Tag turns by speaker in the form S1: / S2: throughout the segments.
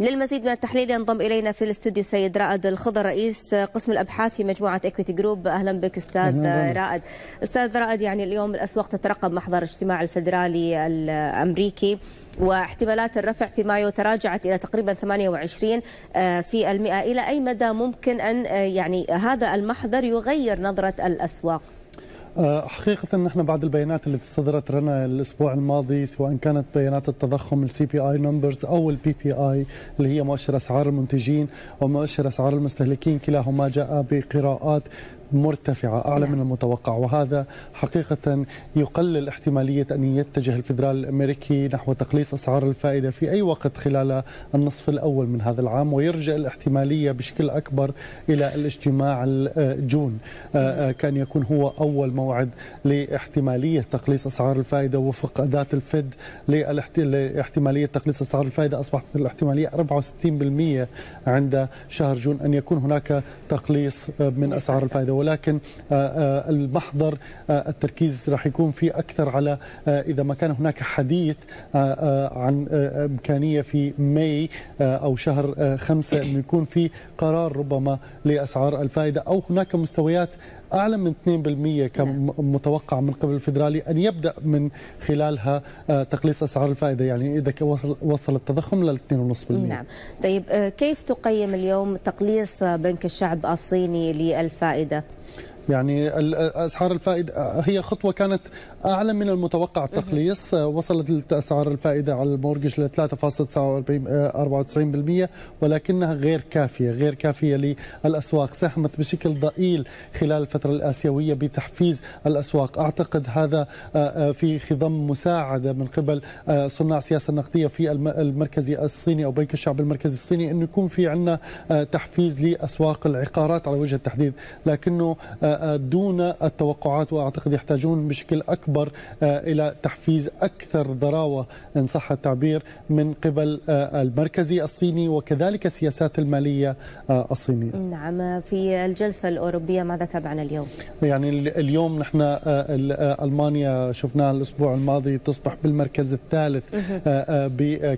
S1: للمزيد من التحليل ينضم الينا في الاستوديو السيد رائد الخضر رئيس قسم الابحاث في مجموعه اكويتي جروب اهلا بك استاذ أهلاً رائد. استاذ رائد يعني اليوم الاسواق تترقب محضر اجتماع الفدرالي الامريكي واحتمالات الرفع في مايو تراجعت الى تقريبا 28 آه، في المئه الى اي مدى ممكن ان آه، يعني هذا المحضر يغير نظره الاسواق؟
S2: آه، حقيقة نحن بعد البيانات التي صدرت لنا الأسبوع الماضي سواء كانت بيانات التضخم السي بي آي نمبرز أو البي بي آي اللي هي مؤشر أسعار المنتجين ومؤشر أسعار المستهلكين كلاهما جاء بقراءات مرتفعة أعلى من نعم. المتوقع وهذا حقيقة يقلل احتمالية أن يتجه الفدرال الأمريكي نحو تقليص أسعار الفائدة في أي وقت خلال النصف الأول من هذا العام ويرجع الاحتمالية بشكل أكبر إلى الاجتماع جون آه، آه، كان يكون هو أول موعد لاحتمالية تقليص أسعار الفائدة وفق أداة الفد لاحتمالية تقليص أسعار الفائدة أصبحت الاحتمالية 64% عند شهر جون أن يكون هناك تقليص آه، من أسعار الفائدة ولكن آه، آه، المحضر آه، التركيز راح يكون في اكثر على اذا ما كان هناك حديث عن امكانيه في ماي او شهر خمسه انه يكون في قرار ربما لاسعار الفائده او هناك مستويات اعلى من 2% كمتوقع نعم. من قبل الفدرالي ان يبدا من خلالها تقليص اسعار الفائده يعني اذا وصل التضخم لل 2.5% نعم
S1: طيب كيف تقيم اليوم تقليص بنك الشعب الصيني للفائده؟
S2: يعني اسعار الفائده هي خطوه كانت اعلى من المتوقع التقليص وصلت اسعار الفائده على المورجج ل 3.94% آه، ولكنها غير كافيه غير كافيه للاسواق ساهمت بشكل ضئيل خلال الفتره الاسيويه بتحفيز الاسواق اعتقد هذا آه، آه، في خضم مساعده من قبل صناع السياسه النقديه في المركزي الصيني او بنك الشعب المركزي الصيني انه يكون في عندنا تحفيز لاسواق العقارات على وجه التحديد لكنه دون التوقعات واعتقد يحتاجون بشكل اكبر آه، الى تحفيز اكثر ضراوه ان صح التعبير من قبل آه، المركزي الصيني وكذلك السياسات الماليه آه، الصينيه.
S1: نعم في الجلسه الاوروبيه ماذا تابعنا اليوم؟
S2: يعني اليوم نحن المانيا شفناها الاسبوع الماضي تصبح بالمركز الثالث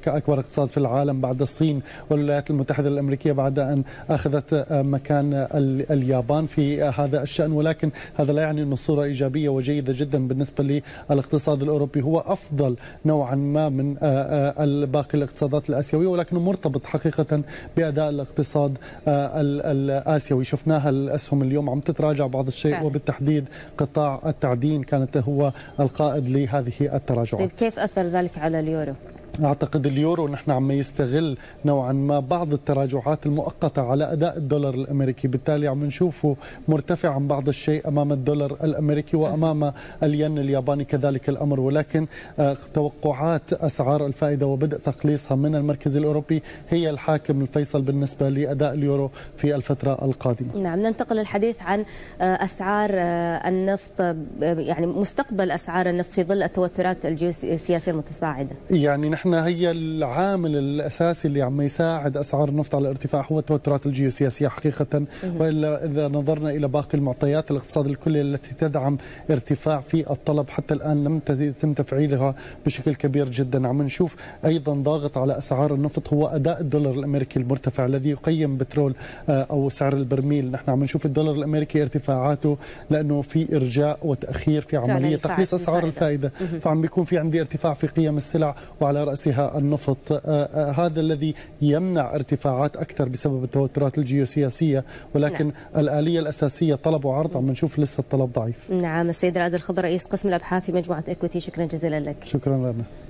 S2: كاكبر اقتصاد في العالم بعد الصين والولايات المتحده الامريكيه بعد ان اخذت مكان اليابان في هذا الشان الشأن ولكن هذا لا يعني أنه الصورة إيجابية وجيدة جدا بالنسبة للاقتصاد الأوروبي هو أفضل نوعا ما من آه، آه، باقي الاقتصادات الآسيوية ولكنه مرتبط حقيقة بأداء الاقتصاد آه، الآسيوي شفناها الأسهم اليوم عم تتراجع بعض الشيء فعلا. وبالتحديد قطاع التعدين كانت هو القائد لهذه التراجعات طيب،
S1: كيف أثر ذلك على اليورو؟
S2: اعتقد اليورو نحن عم يستغل نوعا ما بعض التراجعات المؤقته على اداء الدولار الامريكي، بالتالي عم نشوفه مرتفع عن بعض الشيء امام الدولار الامريكي وامام الين الياباني كذلك الامر، ولكن آه، توقعات اسعار الفائده وبدء تقليصها من المركز الاوروبي هي الحاكم الفيصل بالنسبه لاداء اليورو في الفتره القادمه.
S1: نعم ننتقل للحديث عن آه، اسعار آه، النفط يعني مستقبل اسعار النفط في ظل التوترات الجيوسياسيه المتصاعده.
S2: يعني نحن احنا هي العامل الاساسي اللي عم يساعد اسعار النفط على الارتفاع هو التوترات الجيوسياسيه حقيقه والا اذا نظرنا الى باقي المعطيات الاقتصاد الكلي التي تدعم ارتفاع في الطلب حتى الان لم يتم تفعيلها بشكل كبير جدا عم نشوف ايضا ضاغط على اسعار النفط هو اداء الدولار الامريكي المرتفع الذي يقيم بترول آه، او سعر البرميل نحن عم نشوف الدولار الامريكي ارتفاعاته لانه في ارجاء وتاخير في عمليه تقليص اسعار الفائده فعم بيكون في عندي ارتفاع في قيم السلع وعلى رأس رأسها النفط آه، آه، هذا الذي يمنع ارتفاعات أكثر بسبب التوترات الجيوسياسية ولكن نعم. الآلية الأساسية طلب وعرض عم نشوف لسه الطلب ضعيف
S1: نعم السيد رائد الخضر رئيس قسم الأبحاث في مجموعة إكوتي شكرا جزيلا لك
S2: شكرا لنا